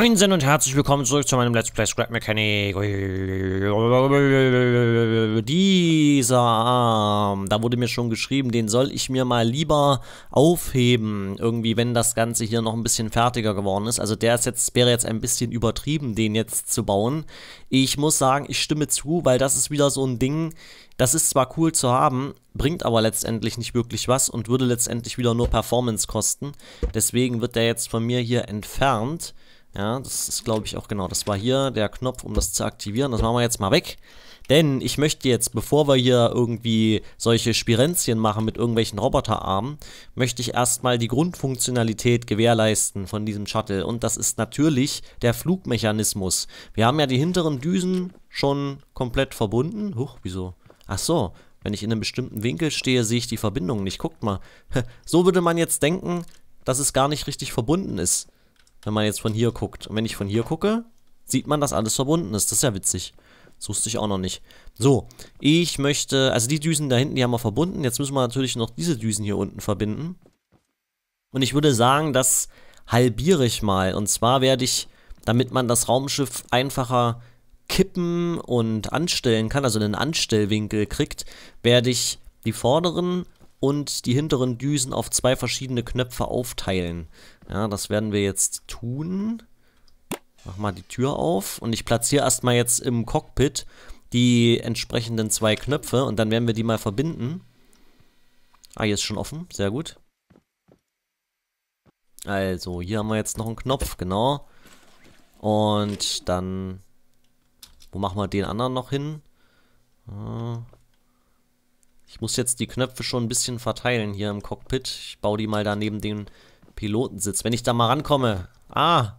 Moin sind und herzlich willkommen zurück zu meinem Let's Play Scrap Mechanic. Dieser Arm, da wurde mir schon geschrieben, den soll ich mir mal lieber aufheben, irgendwie, wenn das Ganze hier noch ein bisschen fertiger geworden ist. Also der ist jetzt, wäre jetzt ein bisschen übertrieben, den jetzt zu bauen. Ich muss sagen, ich stimme zu, weil das ist wieder so ein Ding, das ist zwar cool zu haben, bringt aber letztendlich nicht wirklich was und würde letztendlich wieder nur Performance kosten. Deswegen wird der jetzt von mir hier entfernt. Ja, das ist glaube ich auch genau, das war hier der Knopf, um das zu aktivieren. Das machen wir jetzt mal weg. Denn ich möchte jetzt, bevor wir hier irgendwie solche Spirenzien machen mit irgendwelchen Roboterarmen, möchte ich erstmal die Grundfunktionalität gewährleisten von diesem Shuttle. Und das ist natürlich der Flugmechanismus. Wir haben ja die hinteren Düsen schon komplett verbunden. Huch, wieso? Ach so, wenn ich in einem bestimmten Winkel stehe, sehe ich die Verbindung nicht. Guckt mal. So würde man jetzt denken, dass es gar nicht richtig verbunden ist. Wenn man jetzt von hier guckt. Und wenn ich von hier gucke, sieht man, dass alles verbunden ist. Das ist ja witzig. Das wusste ich auch noch nicht. So, ich möchte, also die Düsen da hinten, die haben wir verbunden. Jetzt müssen wir natürlich noch diese Düsen hier unten verbinden. Und ich würde sagen, das halbiere ich mal. Und zwar werde ich, damit man das Raumschiff einfacher kippen und anstellen kann, also einen Anstellwinkel kriegt, werde ich die vorderen und die hinteren Düsen auf zwei verschiedene Knöpfe aufteilen. Ja, das werden wir jetzt tun. Mach mal die Tür auf und ich platziere erstmal jetzt im Cockpit die entsprechenden zwei Knöpfe und dann werden wir die mal verbinden. Ah, hier ist schon offen, sehr gut. Also, hier haben wir jetzt noch einen Knopf, genau. Und dann, wo machen wir den anderen noch hin? Ah. Ich muss jetzt die Knöpfe schon ein bisschen verteilen hier im Cockpit. Ich baue die mal da neben den Pilotensitz, wenn ich da mal rankomme. Ah,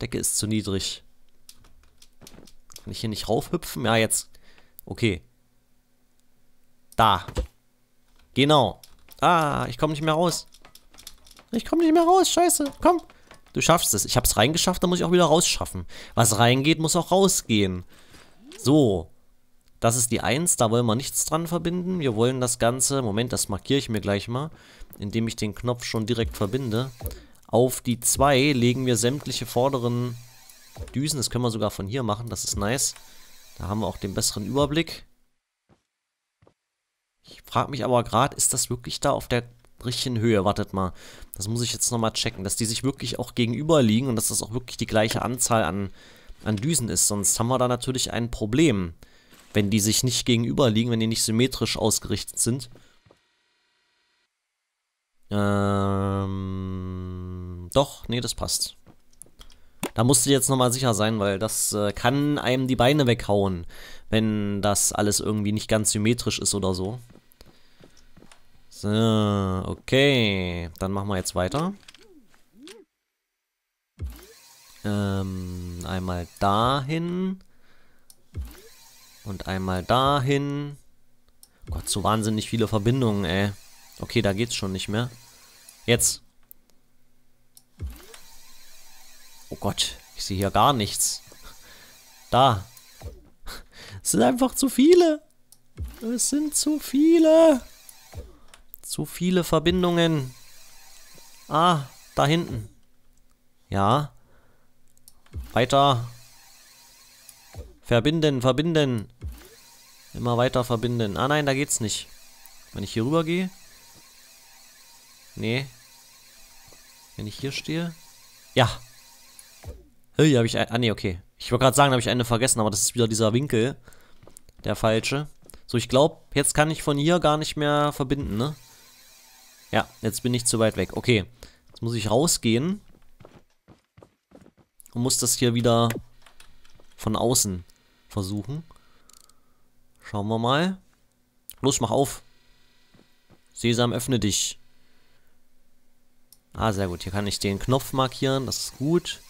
Decke ist zu niedrig. Kann ich hier nicht raufhüpfen? Ja, jetzt. Okay. Da. Genau. Ah, ich komme nicht mehr raus. Ich komme nicht mehr raus, scheiße. Komm. Du schaffst es. Ich hab's reingeschafft, dann muss ich auch wieder rausschaffen. Was reingeht, muss auch rausgehen. So. Das ist die 1, da wollen wir nichts dran verbinden. Wir wollen das Ganze, Moment, das markiere ich mir gleich mal, indem ich den Knopf schon direkt verbinde. Auf die 2 legen wir sämtliche vorderen Düsen. Das können wir sogar von hier machen, das ist nice. Da haben wir auch den besseren Überblick. Ich frage mich aber gerade, ist das wirklich da auf der richtigen Höhe? Wartet mal, das muss ich jetzt nochmal checken, dass die sich wirklich auch gegenüber liegen und dass das auch wirklich die gleiche Anzahl an, an Düsen ist. Sonst haben wir da natürlich ein Problem wenn die sich nicht gegenüberliegen, wenn die nicht symmetrisch ausgerichtet sind. Ähm, doch, nee, das passt. Da musst du jetzt nochmal sicher sein, weil das äh, kann einem die Beine weghauen, wenn das alles irgendwie nicht ganz symmetrisch ist oder so. So, okay. Dann machen wir jetzt weiter. Ähm, einmal dahin. Und einmal dahin. Oh Gott, so wahnsinnig viele Verbindungen, ey. Okay, da geht's schon nicht mehr. Jetzt. Oh Gott, ich sehe hier gar nichts. Da. Es sind einfach zu viele. Es sind zu viele. Zu viele Verbindungen. Ah, da hinten. Ja. Weiter. Verbinden, verbinden. Immer weiter verbinden. Ah nein, da geht's nicht. Wenn ich hier rüber gehe. Nee. Wenn ich hier stehe. Ja. Hier habe ich... Ein, ah nee, okay. Ich wollte gerade sagen, da habe ich eine vergessen, aber das ist wieder dieser Winkel. Der falsche. So, ich glaube, jetzt kann ich von hier gar nicht mehr verbinden, ne? Ja, jetzt bin ich zu weit weg. Okay. Jetzt muss ich rausgehen. Und muss das hier wieder von außen versuchen. Schauen wir mal. Los, mach auf. Sesam, öffne dich. Ah, sehr gut. Hier kann ich den Knopf markieren. Das ist gut.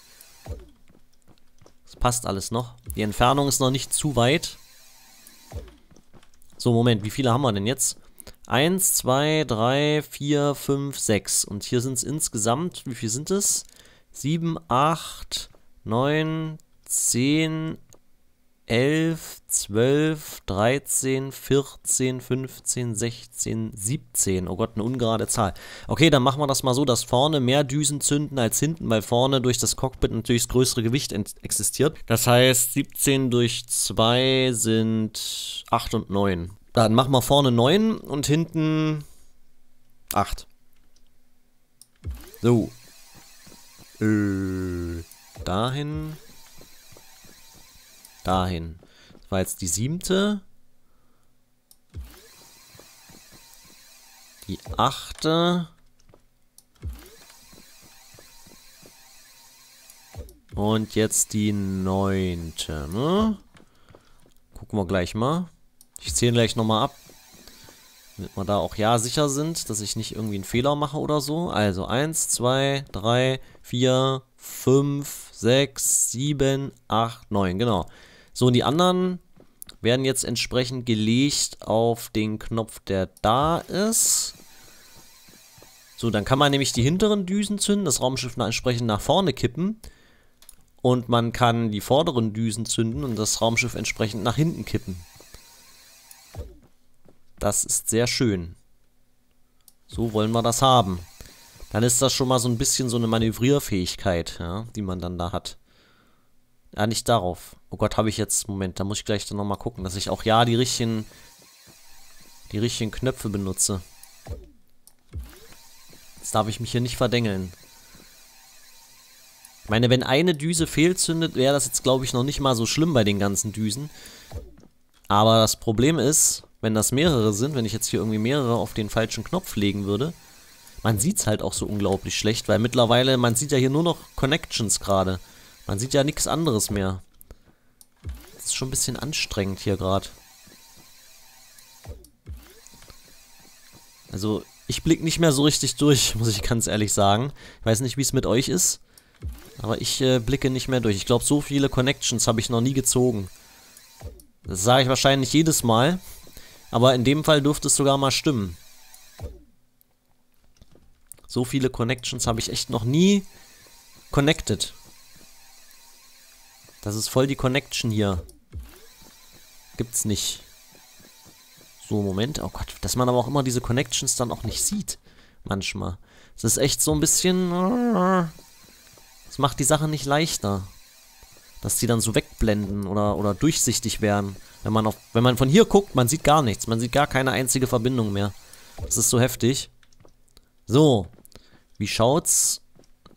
Das passt alles noch. Die Entfernung ist noch nicht zu weit. So, Moment. Wie viele haben wir denn jetzt? Eins, zwei, drei, vier, fünf, sechs. Und hier sind es insgesamt, wie viel sind es? Sieben, acht, neun, zehn, 11, 12, 13, 14, 15, 16, 17. Oh Gott, eine ungerade Zahl. Okay, dann machen wir das mal so, dass vorne mehr Düsen zünden als hinten, weil vorne durch das Cockpit natürlich das größere Gewicht existiert. Das heißt, 17 durch 2 sind 8 und 9. Dann machen wir vorne 9 und hinten 8. So. Äh, dahin. Dahin. Das war jetzt die siebte. Die achte. Und jetzt die neunte, ne? Gucken wir gleich mal. Ich zähle gleich nochmal ab. Damit wir da auch ja sicher sind, dass ich nicht irgendwie einen Fehler mache oder so. Also 1, 2, 3, 4, 5, 6, 7, 8, 9, genau. So, und die anderen werden jetzt entsprechend gelegt auf den Knopf, der da ist. So, dann kann man nämlich die hinteren Düsen zünden, das Raumschiff entsprechend nach vorne kippen. Und man kann die vorderen Düsen zünden und das Raumschiff entsprechend nach hinten kippen. Das ist sehr schön. So wollen wir das haben. Dann ist das schon mal so ein bisschen so eine Manövrierfähigkeit, ja, die man dann da hat. Ja, nicht darauf. Oh Gott, habe ich jetzt... Moment, da muss ich gleich dann nochmal gucken, dass ich auch ja die richtigen... Die richtigen Knöpfe benutze. Jetzt darf ich mich hier nicht verdengeln. Ich meine, wenn eine Düse fehlzündet, wäre das jetzt, glaube ich, noch nicht mal so schlimm bei den ganzen Düsen. Aber das Problem ist, wenn das mehrere sind, wenn ich jetzt hier irgendwie mehrere auf den falschen Knopf legen würde, man sieht es halt auch so unglaublich schlecht, weil mittlerweile, man sieht ja hier nur noch Connections gerade. Man sieht ja nichts anderes mehr ist schon ein bisschen anstrengend hier gerade. Also, ich blick nicht mehr so richtig durch, muss ich ganz ehrlich sagen. Ich weiß nicht, wie es mit euch ist. Aber ich äh, blicke nicht mehr durch. Ich glaube, so viele Connections habe ich noch nie gezogen. Das sage ich wahrscheinlich jedes Mal. Aber in dem Fall dürfte es sogar mal stimmen. So viele Connections habe ich echt noch nie connected. Das ist voll die Connection hier. Gibt's nicht. So, Moment. Oh Gott, dass man aber auch immer diese Connections dann auch nicht sieht. Manchmal. Das ist echt so ein bisschen... Das macht die Sache nicht leichter. Dass die dann so wegblenden oder, oder durchsichtig werden. Wenn man, auf, wenn man von hier guckt, man sieht gar nichts. Man sieht gar keine einzige Verbindung mehr. Das ist so heftig. So. Wie schaut's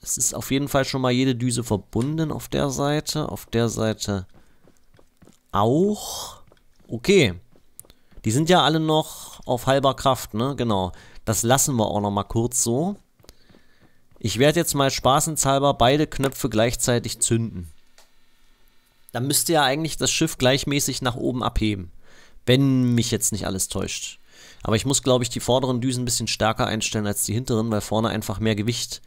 es ist auf jeden Fall schon mal jede Düse verbunden auf der Seite. Auf der Seite auch. Okay. Die sind ja alle noch auf halber Kraft, ne? Genau. Das lassen wir auch noch mal kurz so. Ich werde jetzt mal spaßenshalber beide Knöpfe gleichzeitig zünden. Dann müsste ja eigentlich das Schiff gleichmäßig nach oben abheben. Wenn mich jetzt nicht alles täuscht. Aber ich muss, glaube ich, die vorderen Düsen ein bisschen stärker einstellen als die hinteren, weil vorne einfach mehr Gewicht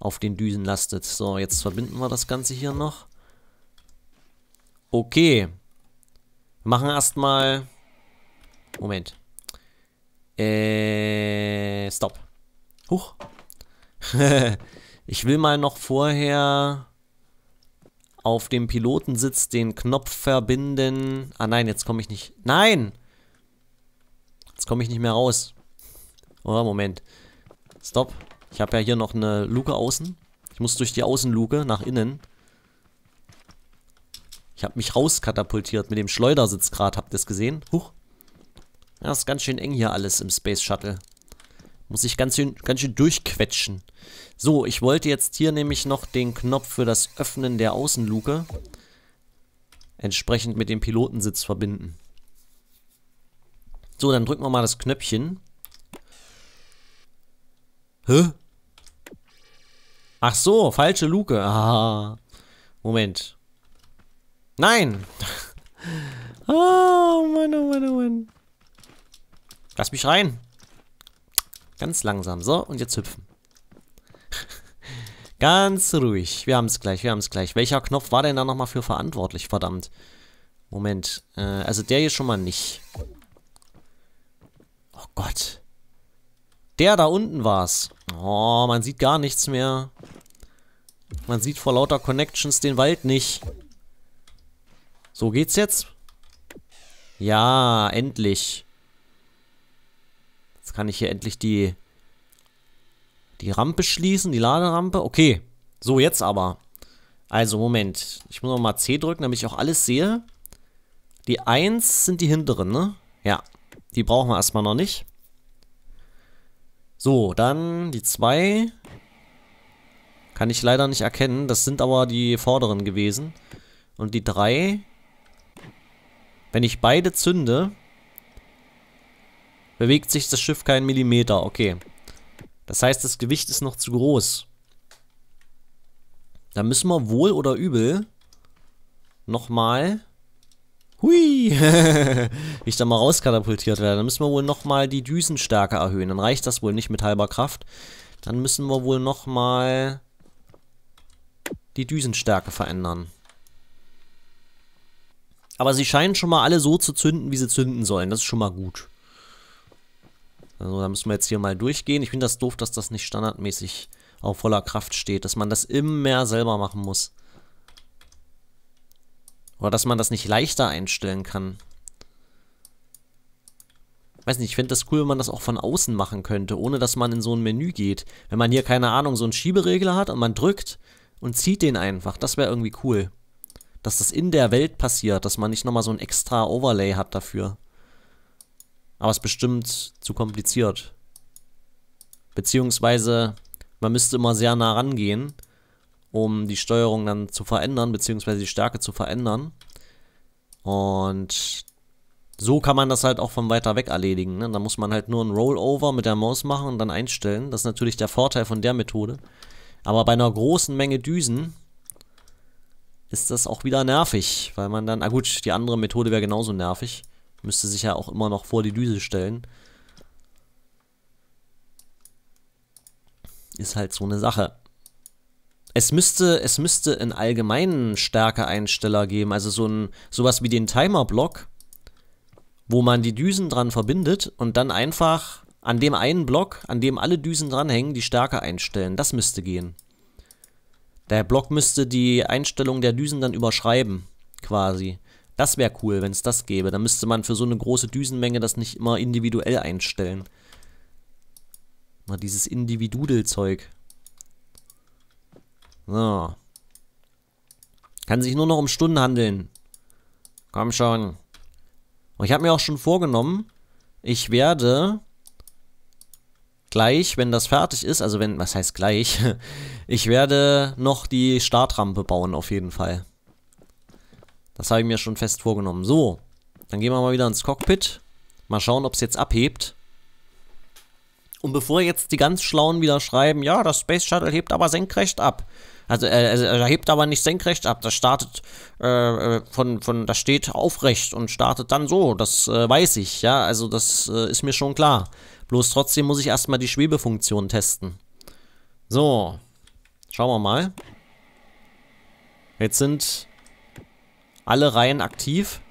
auf den Düsen lastet. So, jetzt verbinden wir das Ganze hier noch. Okay. Wir machen erstmal... Moment. Äh, stopp. Huch. ich will mal noch vorher auf dem Pilotensitz den Knopf verbinden. Ah nein, jetzt komme ich nicht. Nein! Jetzt komme ich nicht mehr raus. Oh, Moment. Stopp. Ich habe ja hier noch eine Luke außen. Ich muss durch die Außenluke nach innen. Ich habe mich rauskatapultiert mit dem Schleudersitzgrad. Habt ihr es gesehen? Huch. Ja, ist ganz schön eng hier alles im Space Shuttle. Muss ich ganz schön, ganz schön durchquetschen. So, ich wollte jetzt hier nämlich noch den Knopf für das Öffnen der Außenluke entsprechend mit dem Pilotensitz verbinden. So, dann drücken wir mal das Knöpfchen. Hä? Ach so, falsche Luke. Ah. Moment. Nein! oh Mann, oh Mann, oh Mann. Lass mich rein. Ganz langsam. So, und jetzt hüpfen. Ganz ruhig. Wir haben es gleich, wir haben es gleich. Welcher Knopf war denn da nochmal für verantwortlich? Verdammt. Moment. Äh, also der hier schon mal nicht. Oh Gott. Der da unten war's. Oh, man sieht gar nichts mehr. Man sieht vor lauter Connections den Wald nicht. So geht's jetzt? Ja, endlich. Jetzt kann ich hier endlich die die Rampe schließen, die Laderampe. Okay. So, jetzt aber. Also, Moment. Ich muss nochmal C drücken, damit ich auch alles sehe. Die 1 sind die hinteren, ne? Ja. Die brauchen wir erstmal noch nicht. So, dann die zwei. Kann ich leider nicht erkennen. Das sind aber die vorderen gewesen. Und die drei. Wenn ich beide zünde, bewegt sich das Schiff keinen Millimeter. Okay. Das heißt, das Gewicht ist noch zu groß. Da müssen wir wohl oder übel nochmal Hui! Wie ich da mal rauskatapultiert werde. Dann müssen wir wohl nochmal die Düsenstärke erhöhen. Dann reicht das wohl nicht mit halber Kraft. Dann müssen wir wohl nochmal die Düsenstärke verändern. Aber sie scheinen schon mal alle so zu zünden, wie sie zünden sollen. Das ist schon mal gut. Also da müssen wir jetzt hier mal durchgehen. Ich finde das doof, dass das nicht standardmäßig auf voller Kraft steht. Dass man das immer selber machen muss. Oder dass man das nicht leichter einstellen kann. Weiß nicht, ich fände das cool, wenn man das auch von außen machen könnte, ohne dass man in so ein Menü geht. Wenn man hier, keine Ahnung, so einen Schieberegler hat und man drückt und zieht den einfach, das wäre irgendwie cool. Dass das in der Welt passiert, dass man nicht nochmal so ein extra Overlay hat dafür. Aber es ist bestimmt zu kompliziert. Beziehungsweise, man müsste immer sehr nah rangehen um die Steuerung dann zu verändern, beziehungsweise die Stärke zu verändern. Und so kann man das halt auch von weiter weg erledigen. Ne? Da muss man halt nur ein Rollover mit der Maus machen und dann einstellen. Das ist natürlich der Vorteil von der Methode. Aber bei einer großen Menge Düsen ist das auch wieder nervig, weil man dann, ah gut, die andere Methode wäre genauso nervig. Müsste sich ja auch immer noch vor die Düse stellen. Ist halt so eine Sache. Es müsste, es müsste einen allgemeinen Stärkeeinsteller geben, also so ein, sowas wie den Timer-Block, wo man die Düsen dran verbindet und dann einfach an dem einen Block, an dem alle Düsen dranhängen, die Stärke einstellen. Das müsste gehen. Der Block müsste die Einstellung der Düsen dann überschreiben, quasi. Das wäre cool, wenn es das gäbe. Dann müsste man für so eine große Düsenmenge das nicht immer individuell einstellen. Mal dieses Individudelzeug. So. Kann sich nur noch um Stunden handeln. Komm schon. Und ich habe mir auch schon vorgenommen, ich werde gleich, wenn das fertig ist, also wenn, was heißt gleich, ich werde noch die Startrampe bauen auf jeden Fall. Das habe ich mir schon fest vorgenommen. So, dann gehen wir mal wieder ins Cockpit. Mal schauen, ob es jetzt abhebt. Und bevor jetzt die ganz Schlauen wieder schreiben, ja, das Space Shuttle hebt aber senkrecht ab, also er, er hebt aber nicht senkrecht ab. Das startet äh, äh, von, von, das steht aufrecht und startet dann so. Das äh, weiß ich, ja. Also das äh, ist mir schon klar. Bloß trotzdem muss ich erstmal die Schwebefunktion testen. So. Schauen wir mal. Jetzt sind alle Reihen aktiv.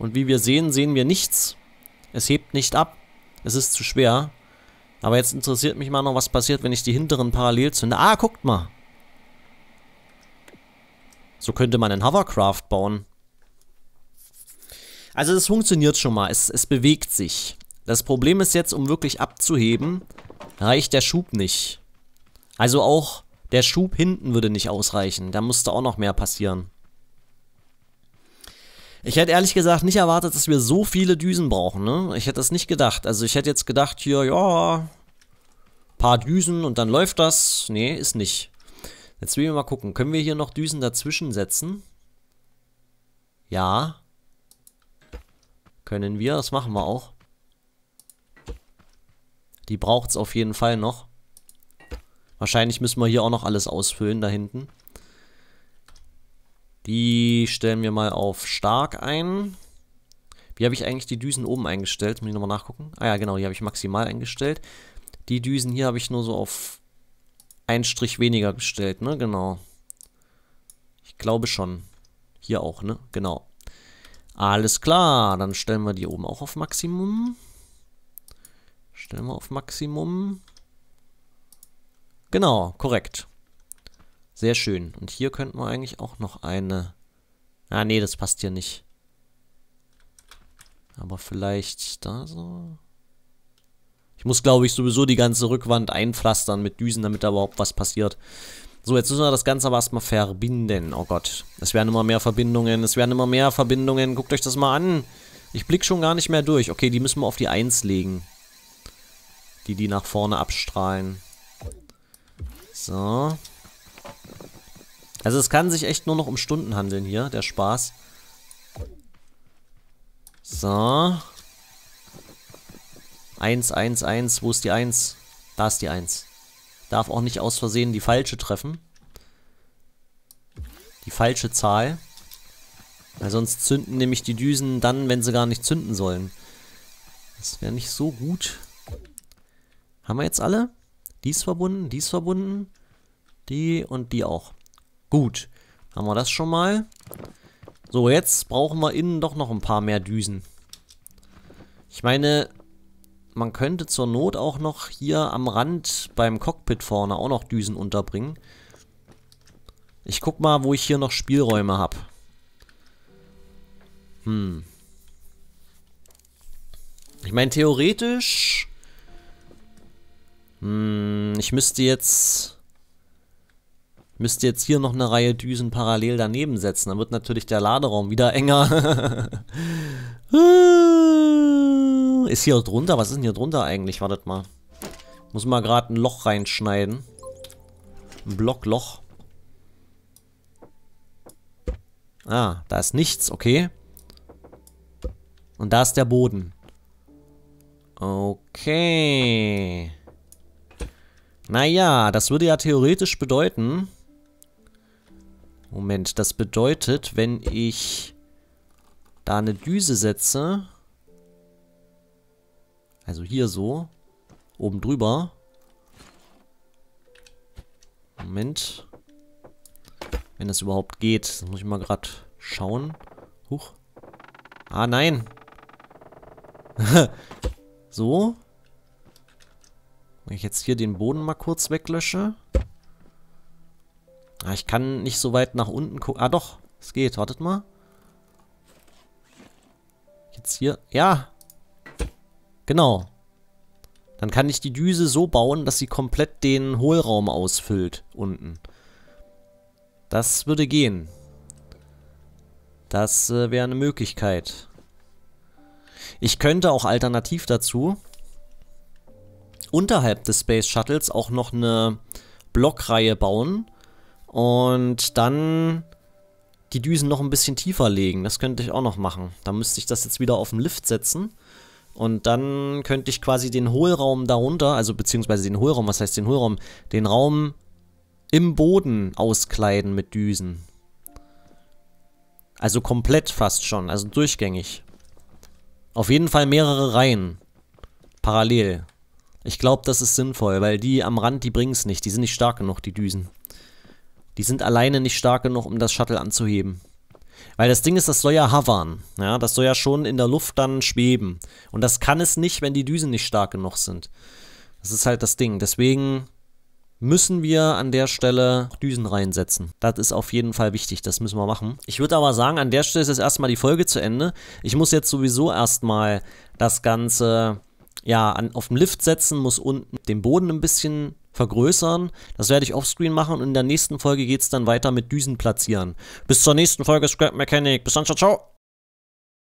Und wie wir sehen, sehen wir nichts. Es hebt nicht ab. Es ist zu schwer. Aber jetzt interessiert mich mal noch, was passiert, wenn ich die hinteren parallel zünde. Ah, guckt mal. So könnte man ein Hovercraft bauen. Also es funktioniert schon mal, es, es bewegt sich. Das Problem ist jetzt, um wirklich abzuheben, reicht der Schub nicht. Also auch der Schub hinten würde nicht ausreichen, da musste auch noch mehr passieren. Ich hätte ehrlich gesagt nicht erwartet, dass wir so viele Düsen brauchen, ne? Ich hätte das nicht gedacht. Also ich hätte jetzt gedacht, hier, ja, paar Düsen und dann läuft das. Nee, ist nicht. Jetzt will ich mal gucken. Können wir hier noch Düsen dazwischen setzen? Ja. Können wir. Das machen wir auch. Die braucht es auf jeden Fall noch. Wahrscheinlich müssen wir hier auch noch alles ausfüllen da hinten. Die stellen wir mal auf stark ein. Wie habe ich eigentlich die Düsen oben eingestellt? Muss ich nochmal nachgucken. Ah ja, genau, die habe ich maximal eingestellt. Die Düsen hier habe ich nur so auf ein Strich weniger gestellt, ne? Genau. Ich glaube schon. Hier auch, ne? Genau. Alles klar, dann stellen wir die oben auch auf Maximum. Stellen wir auf Maximum. Genau, korrekt. Sehr schön. Und hier könnten wir eigentlich auch noch eine... Ah, nee, das passt hier nicht. Aber vielleicht da so... Ich muss, glaube ich, sowieso die ganze Rückwand einpflastern mit Düsen, damit da überhaupt was passiert. So, jetzt müssen wir das Ganze aber erstmal verbinden. Oh Gott, es werden immer mehr Verbindungen, es werden immer mehr Verbindungen. Guckt euch das mal an. Ich blick schon gar nicht mehr durch. Okay, die müssen wir auf die 1 legen. Die, die nach vorne abstrahlen. So. Also es kann sich echt nur noch um Stunden handeln hier, der Spaß. So. 1, 1, 1, Wo ist die 1? Da ist die 1. Darf auch nicht aus Versehen die falsche treffen. Die falsche Zahl. Weil sonst zünden nämlich die Düsen dann, wenn sie gar nicht zünden sollen. Das wäre nicht so gut. Haben wir jetzt alle? Dies verbunden, dies verbunden. Die und die auch. Gut. Haben wir das schon mal. So, jetzt brauchen wir innen doch noch ein paar mehr Düsen. Ich meine, man könnte zur Not auch noch hier am Rand beim Cockpit vorne auch noch Düsen unterbringen. Ich guck mal, wo ich hier noch Spielräume habe. Hm. Ich meine, theoretisch... Hm, ich müsste jetzt... Müsste jetzt hier noch eine Reihe Düsen parallel daneben setzen. Dann wird natürlich der Laderaum wieder enger. Äh ist hier drunter? Was ist denn hier drunter eigentlich? Wartet mal. Muss mal gerade ein Loch reinschneiden. Ein Blockloch. Ah, da ist nichts, okay. Und da ist der Boden. Okay. Naja, das würde ja theoretisch bedeuten... Moment, das bedeutet, wenn ich da eine Düse setze... Also hier so. Oben drüber. Moment. Wenn das überhaupt geht. Das muss ich mal gerade schauen. Huch. Ah, nein. so. Wenn ich jetzt hier den Boden mal kurz weglösche. Ah, ich kann nicht so weit nach unten gucken. Ah, doch. Es geht. Wartet mal. Jetzt hier. Ja. Genau. Dann kann ich die Düse so bauen, dass sie komplett den Hohlraum ausfüllt unten. Das würde gehen. Das äh, wäre eine Möglichkeit. Ich könnte auch alternativ dazu unterhalb des Space Shuttles auch noch eine Blockreihe bauen und dann die Düsen noch ein bisschen tiefer legen. Das könnte ich auch noch machen. Dann müsste ich das jetzt wieder auf den Lift setzen und dann könnte ich quasi den Hohlraum darunter, also beziehungsweise den Hohlraum, was heißt den Hohlraum? Den Raum im Boden auskleiden mit Düsen. Also komplett fast schon, also durchgängig. Auf jeden Fall mehrere Reihen. Parallel. Ich glaube, das ist sinnvoll, weil die am Rand, die bringen es nicht. Die sind nicht stark genug, die Düsen. Die sind alleine nicht stark genug, um das Shuttle anzuheben. Weil das Ding ist, das soll ja hovern. Ja, das soll ja schon in der Luft dann schweben. Und das kann es nicht, wenn die Düsen nicht stark genug sind. Das ist halt das Ding. Deswegen müssen wir an der Stelle Düsen reinsetzen. Das ist auf jeden Fall wichtig, das müssen wir machen. Ich würde aber sagen, an der Stelle ist jetzt erstmal die Folge zu Ende. Ich muss jetzt sowieso erstmal das Ganze ja, an, auf dem Lift setzen, muss unten den Boden ein bisschen vergrößern. Das werde ich offscreen machen und in der nächsten Folge geht es dann weiter mit Düsen platzieren. Bis zur nächsten Folge Scrap Mechanic. Bis dann, ciao, ciao.